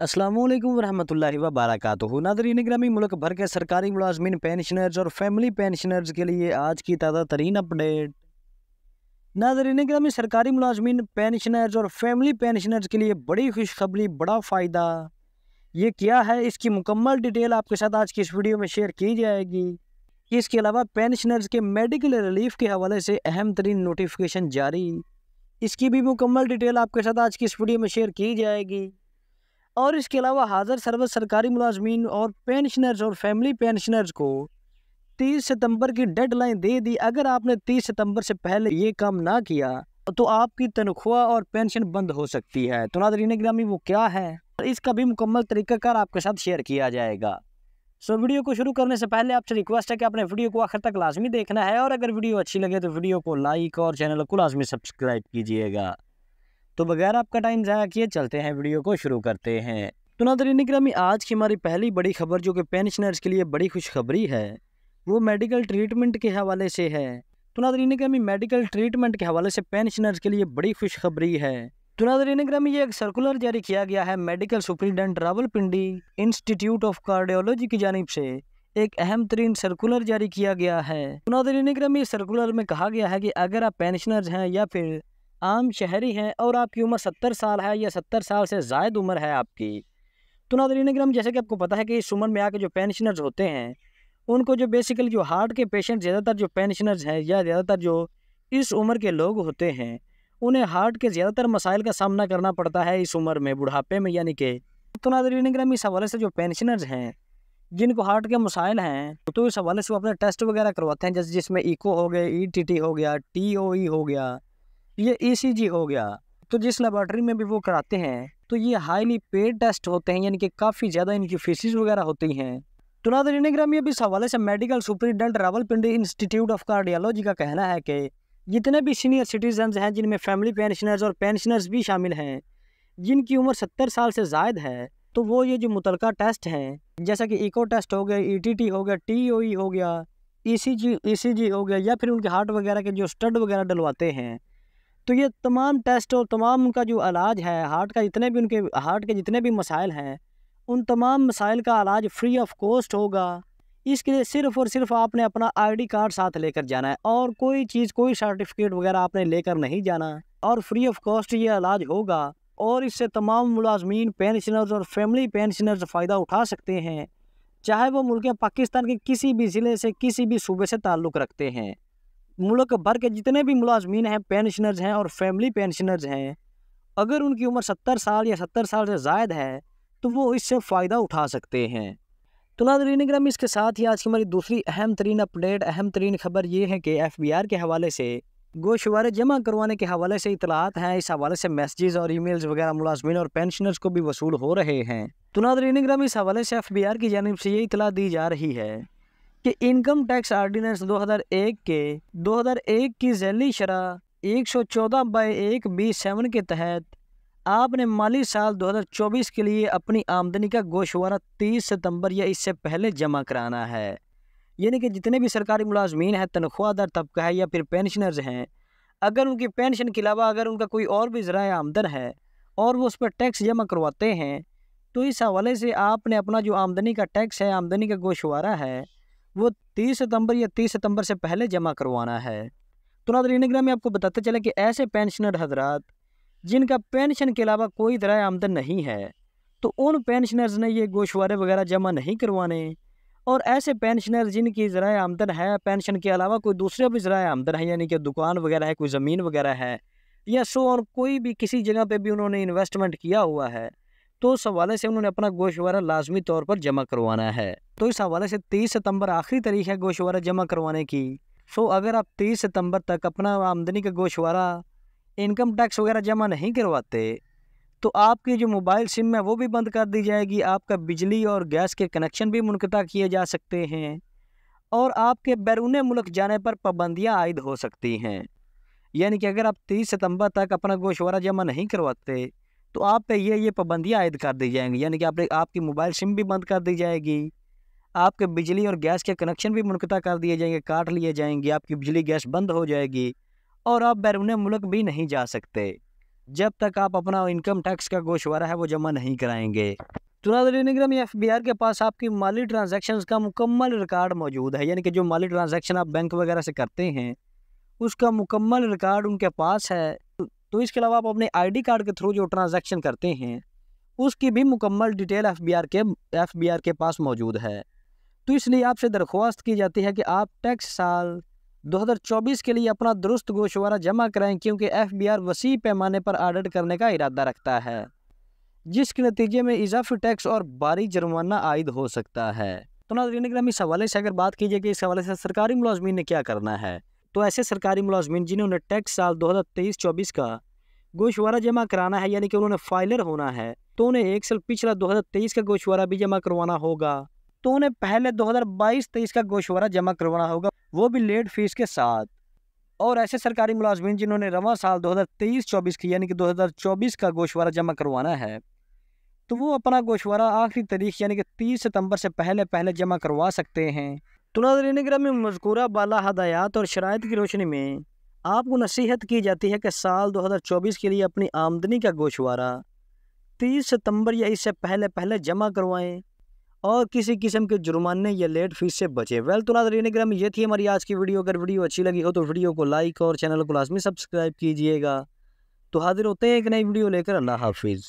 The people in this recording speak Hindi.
असलम वरहमल वबरक नादरीन ग्रामी मुल्क भर के सरकारी मुलाजमन पेंशनर्स और फैमिली पेंशनर्स के लिए आज की ताज़ा तरीन अपडेट नादरीन ग्रामी सरकारी मुलाजमन पेंशनर्स और फैमिली पेंशनर्स के लिए बड़ी खुशखबरी बड़ा फ़ायदा ये क्या है इसकी मुकम्मल डिटेल आपके साथ आज की इस वीडियो में शेयर की जाएगी इसके अलावा पेंशनर्स के मेडिकल रिलीफ के हवाले से अहम तरीन नोटिफिकेशन जारी इसकी भी मुकम्मल डिटेल आपके साथ आज की इस वीडियो में शेयर की जाएगी और इसके अलावा हाजिर सर्वस सरकारी मुलाजमीन और पेंशनर्स और फैमिली पेंशनर्स को 30 सितंबर की डेडलाइन दे दी अगर आपने 30 सितंबर से पहले ये काम ना किया तो आपकी तनख्वाह और पेंशन बंद हो सकती है तो नादरीन ग्रामी वो क्या है इसका भी मुकम्मल तरीक़ाकार आपके साथ शेयर किया जाएगा सो so, वीडियो को शुरू करने से पहले आपसे रिक्वेस्ट है कि आपने वीडियो को आखिर तक लाजमी देखना है और अगर वीडियो अच्छी लगे तो वीडियो को लाइक और चैनल को लाजमी सब्सक्राइब कीजिएगा तो बगैर आपका टाइम ज़्यादा किए चलते हैं वीडियो को शुरू करते हैं तो नादरीन ग्रामी आज की हमारी पहली बड़ी खबर जो कि पेंशनर्स के लिए बड़ी खुशखबरी है वो मेडिकल ट्रीटमेंट के हवाले से है तो नादरीन ग्रामी मेडिकल ट्रीटमेंट के हवाले से पेंशनर्स के लिए बड़ी खुशखबरी है तो नादरीन ग्रामी ये एक सर्कुलर जारी किया गया है मेडिकल रावल रावलपिंडी इंस्टीट्यूट ऑफ कार्डियोलॉजी की जानब से एक अहम तरीन सर्कुलर जारी किया गया है तो नादरीन ग्रामी सर्कुलर में कहा गया है कि अगर आप पेंशनर्स हैं या फिर आम शहरी हैं और आपकी उम्र सत्तर साल है या सत्तर साल से ज़ायद उम्र है आपकी तो नादरीन ग्राम जैसे कि आपको पता है कि इस उम्र में आके जो पेंशनर्स होते हैं उनको जो बेसिकली जो हार्ट के पेशेंट ज़्यादातर जो पेंशनर्स हैं या ज़्यादातर जो इस उम्र के लोग होते हैं उन्हें हार्ट के ज़्यादातर मसाइल का सामना करना पड़ता है इस उम्र में बुढ़ापे में यानी कि तो नादरीन ग्राम इस हवाले से जो पेंशनर्स हैं जिनको हार्ट के मसाइल हैं तो इस हवाले से वो अपने टेस्ट वगैरह करवाते हैं जैसे जिसमें इको हो गए ई टी टी हो गया टी ओ ई हो गया ये ईसीजी हो गया तो जिस लेबॉर्ट्री में भी वो कराते हैं तो ये हाईली पेड टेस्ट होते हैं यानी कि काफ़ी ज़्यादा इनकी फीसिस वगैरह होती हैं तो नादर इनग्राम ये भी सवाल हवाले से मेडिकल रावल रावलपिंडी इंस्टीट्यूट ऑफ कार्डियोलॉजी का कहना है कि जितने भी सीनियर सिटीजन हैं जिनमें फैमिली पेंशनर्स और पेंशनर्स भी शामिल हैं जिनकी उम्र सत्तर साल से ज़ायद है तो वो ये जो मुतल टेस्ट हैं जैसा कि इको टेस्ट हो गया ई टी टी हो गया टी ओ e हो गया ई सी जी सी जी हो गया या फिर उनके हार्ट वगैरह के जो स्टड वगैरह डलवाते हैं तो ये तमाम टेस्ट और तमाम उनका जो इलाज है हार्ट का जितने भी उनके हार्ट के जितने भी मसाइल हैं उन तमाम मसाइल का इलाज फ्री ऑफ कॉस्ट होगा इसके लिए सिर्फ और सिर्फ आपने अपना आईडी कार्ड साथ लेकर जाना है और कोई चीज़ कोई सर्टिफिकेट वगैरह आपने लेकर नहीं जाना और फ्री ऑफ कॉस्ट ये इलाज होगा और इससे तमाम मुलाजमीन पेंशनर्स और फैमिली पेंशनर्स फ़ायदा उठा सकते हैं चाहे वो मुल्क पाकिस्तान के किसी भी ज़िले से किसी भी सूबे से ताल्लुक़ रखते हैं मुल्क भर के जितने भी मुलाजमीन हैं पेंशनर्स हैं और फैमिली पेंशनर्स हैं अगर उनकी उम्र सत्तर साल या सत्तर साल से ज़ायद है तो वो इससे फ़ायदा उठा सकते हैं तो नादरीन ग्राम इसके साथ ही आज की हमारी दूसरी अहम तरीन अपडेट अहम तरीन खबर ये है कि एफ बी आर के हवाले से गोशवारे जमा करवाने के हवाले से इतलात हैं इस हवाले से मैसेजेस और ईमेल्स वगैरह मुलाजमीन और पेंशनर्स को भी वसूल हो रहे हैं तो नादरीन ग्राम इस हवाले से एफ बी आर की जानब से ये इतला दी जा रही है कि इनकम टैक्स आर्डिनेंस 2001 के 2001 की जैली शराह एक सौ चौदह बाई एक बी सेवन के तहत आपने माली साल 2024 के लिए अपनी आमदनी का गोशवारा 30 सितंबर या इससे पहले जमा कराना है यानी कि जितने भी सरकारी मुलाजमीन हैं तनख्वाहदार तबका है या फिर पेंशनर्स हैं अगर उनकी पेंशन के अलावा अगर उनका कोई और भी ज़रा आमदन है और वो उस पर टैक्स जमा करवाते हैं तो इस हवाले से आपने अपना जो आमदनी का टैक्स है आमदनी का गोशवारा है वो तीस सितंबर या तीस सितंबर से पहले जमा करवाना है तो नादरीन ग्राम में आपको बताते चले कि ऐसे पेंशनर हजरात जिनका पेंशन के अलावा कोई दराय आमदन नहीं है तो उन पेंशनर्स ने ये गोशवारे वगैरह जमा नहीं करवाने और ऐसे पेंशनर जिनकी ज़रा आमदन है पेंशन के अलावा कोई दूसरे भी ज़रा आमदन है यानी कि दुकान वगैरह है कोई ज़मीन वगैरह है या सो और कोई भी किसी जगह पे भी उन्होंने इन्वेस्टमेंट किया हुआ है तो उस हवाले से उन्होंने अपना गोशवारा लाजमी तौर पर जमा करवाना है तो इस हवाले से तीस सितंबर आखिरी तारीख है गोशवारा जमा करवाने की सो अगर आप तीस सितंबर तक अपना आमदनी का गोशवारा इनकम टैक्स वगैरह जमा नहीं करवाते तो आपकी जो मोबाइल सिम है वो भी बंद कर दी जाएगी आपका बिजली और गैस के कनेक्शन भी मुनकता किए जा सकते हैं और आपके बैरून मुल्क जाने पर पाबंदियाँ आयद हो सकती हैं यानी कि अगर आप 30 सितंबर तक अपना गोशवारा जमा नहीं करवाते तो आप पे ये ये पाबंदियाँ आयद कर दी जाएंगी यानी कि आप आपकी मोबाइल सिम भी बंद कर दी जाएगी आपके बिजली और गैस के कनेक्शन भी मुनकता कर दिए जाएंगे काट लिए जाएंगे आपकी बिजली गैस बंद हो जाएगी और आप बैरून मुल्क भी नहीं जा सकते जब तक आप अपना इनकम टैक्स का गोशवारा है वो जमा नहीं कराएंगे तुरादरीनिग्रम एफ बी आर के पास आपकी माली ट्रांजेक्शन का मुकम्मल रिकॉर्ड मौजूद है यानी कि जो माली ट्रांजेक्शन आप बैंक वगैरह से करते हैं उसका मुकम्मल रिकॉर्ड उनके पास है तो इसके अलावा आप अपने आईडी कार्ड के थ्रू जो ट्रांजैक्शन करते हैं उसकी भी मुकम्मल डिटेल एफ बी आर के एफ बी आर के पास मौजूद है तो इसलिए आपसे दरख्वास्त की जाती है कि आप टैक्स साल 2024 के लिए अपना दुरुस्त गोशवारा जमा कराएं क्योंकि एफबीआर वसी पैमाने पर ऑडिट करने का इरादा रखता है जिसके नतीजे में इजाफी टैक्स और बारी जुर्माना आयद हो सकता है तो नाजरीन ग्राम इस हवाले से अगर बात कीजिए कि इस हवाले से सरकारी मुलाजमीन ने क्या करना है तो ऐसे सरकारी मुलाजमीन जिन्होंने टैक्स साल दो हज़ार तेईस चौबीस का गोशवारा जमा कराना है यानी कि उन्होंने फाइलर होना है तो उन्हें एक साल पिछला दो हज़ार तेईस का गोशवारा भी जमा करवाना होगा तो उन्हें पहले 2022-23 का गोशवारा जमा करवाना होगा वो भी लेट फीस के साथ और ऐसे सरकारी मुलाजमीन जिन्होंने रवा साल 2023-24 की यानी कि 2024 का गोशवारा जमा करवाना है तो वो अपना गोशवारा आखिरी तारीख यानी कि 30 सितंबर से पहले पहले जमा करवा सकते हैं तो नाजरीन में मजकूरा बाला हदायात और शरात की रोशनी में आपको नसीहत की जाती है कि साल चौबीस के लिए अपनी आमदनी का गोशवारा तीस सितंबर या इससे पहले पहले जमा करवाएं और किसी किस्म के जुर्माने या लेट फीस से बचे वेल तो नाजर ये थी हमारी आज की वीडियो अगर वीडियो अच्छी लगी हो तो वीडियो को लाइक और चैनल को लाजमी सब्सक्राइब कीजिएगा तो हाजिर होते हैं एक नई वीडियो लेकर अल्लाह हाफिज़